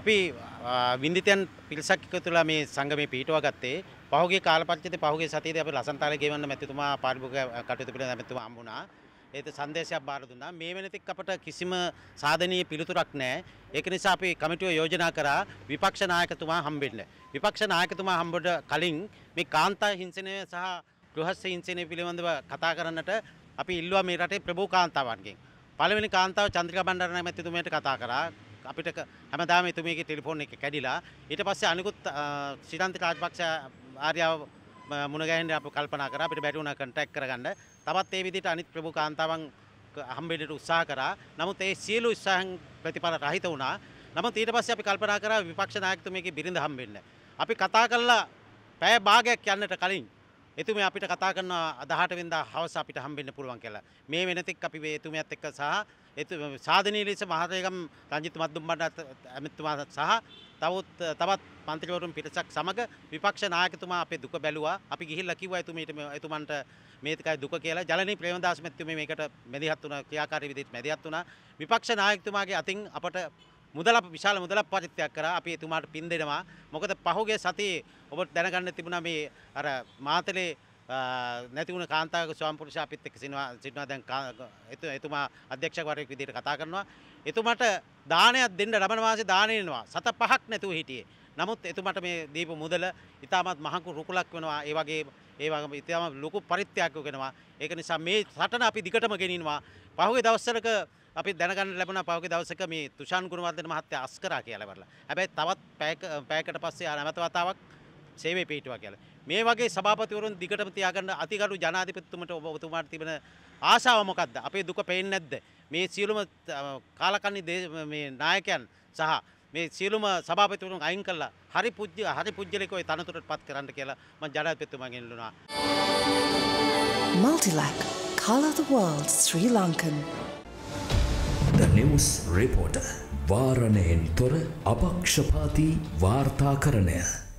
අපි විින්දිතයන් පිල්සක් තුළ මේ සංගම පිටුව ගත්තේ පහුගේ කාලපච්චත පහුගේ සතිද අප ලසන්තාල ගවන්න මැතිතුමා පාර්භක කටයුතු පිළ මැතුම අම්බුණා ඒත සංදේශයක් බාර දුන්නා මේ වෙනතික් අපට කිසිම සාධනීය පිළිතුරක් නැහැ ඒක නිසා අපි කමිටුව යෝජනා කරා විපක්ෂ නායකතුමා හම්බෙන්න විපක්ෂ නායකතුමා හම්බට කලින් මේ කාන්තා හිංසනය සහ ගෘහස්ස හිංසනය පිළිබඳව කතා කරන්නට අපි ඉල්ලුවා මේ රටේ ප්‍රභූ කාන්තාවන්ගෙන් පළවෙනි කාන්තාව චන්ද්‍රිකා බණ්ඩාර නැමැතිතුමියට කතා කරා අපිට හැමදාම එතුමියගේ ටෙලිෆෝන් එක කැඩිලා ඊට පස්සේ අනිකුත් ශ්‍රීලන්ත රාජපක්ෂ ආර්යාව මුණගැහෙන්න අප කල්පනා කරා අපිට බැරි වුණා කන්ටැක්ට් කරගන්න. තවත් ඒ විදිහට අනිත් ප්‍රමුඛ කාන්තාවන් හම්බෙන්නට උත්සාහ කරා. නමුත් ඒ සියලු උත්සාහයන් ප්‍රතිඵල රහිත වුණා. නමුත් ඊට පස්සේ අපි කල්පනා කරා විපක්ෂ නායකතුමියගේ බිරිඳ හම්බෙන්න. අපි කතා කළා පැය භාගයක් යන්නට කලින් එතුමේ අපිට කතා කරන අදහට වෙනදා හවස අපිට හම්බෙන්න පුළුවන් කියලා. මේ වෙනතෙක් අපි මේ එතුමියත් එක්ක සහ සාධනීය ලෙස මහතේගම් රංජිත් මද්දුම්බණ්ඩ ඇමතිතුමා සහ තවත් තවත් පන්තිවරුන් පිටසක් සමග විපක්ෂ නායකතුමා අපේ දුක බැලුවා. අපි ගිහිල්ලා කිව්වා එතුමීට එතුමන්ට මේකයි දුක කියලා. ජලනී ප්‍රේමදාස මැතිතුමා මේකට මැදිහත් වුණා, ක්‍රියාකාරී විදිහට මැදිහත් වුණා. විපක්ෂ නායකතුමාගේ අතින් අපට මුදල විශාල මුදල පරිත්‍යක් කරා අපි එතුමාට පින් දෙනවා. මොකද පහුගේ සතියේ ඔබ දැනගන්න තිබුණා මේ අර මාතලේ නැතිවුණ කාන්තාවක ස්වාම්පුරුෂ අපිත් එක්ක සිනවා සිටනවා දැන් එතුමා අධ්‍යක්ෂකවරයෙක් විදිහට කතා කරනවා එතුමාට දානයක් දෙන්න රමණ මාසේ දාණය එනවා සත පහක් නැතුව හිටියේ නමුත් එතුමාට මේ දීපු මුදල ඉතාමත් මහකු රුකුලක් වෙනවා ඒ වගේ ඒ වගේ ඉතාම ලොකු පරිත්‍යාගයක් වෙනවා ඒක නිසා මේ සටන අපි දිගටම ගෙනිනවා පහුගිය දවස්වලක අපි දැනගන්න ලැබුණ පහුගිය දවසක මේ තුෂාන් ගුණවර්ධන මහත්තයා අස්කරා කියලා වරලා. හැබැයි තවත් පැයකට පස්සේ නැවත වතාවක් සේවය පිහිටුවා කියලා. මේ වගේ සභාපතිවරුන් දිගටම තියාගන්න අතිගරු ජනාධිපතිතුමට ඔබ ඔබතුමාට තිබෙන ආශාව මොකක්ද? අපේ දුක පේන්නේ නැද්ද? මේ සියලුම කාලකන්ණි මේ නායකයන් සහ මේ සියලුම සභාපතිවරුන් අයින් කළා. හරි පුජ්‍ය හරි පුජ්‍යලෙක ඔය තනතුරටපත් කරන්න කියලා මම ජනාධිපතිතුමාගෙන් ඉල්ලුණා. Multilac Color the World Sri Lankan The News Reporter වාරණයෙන් තොර අපක්ෂපාති වාර්තාකරණය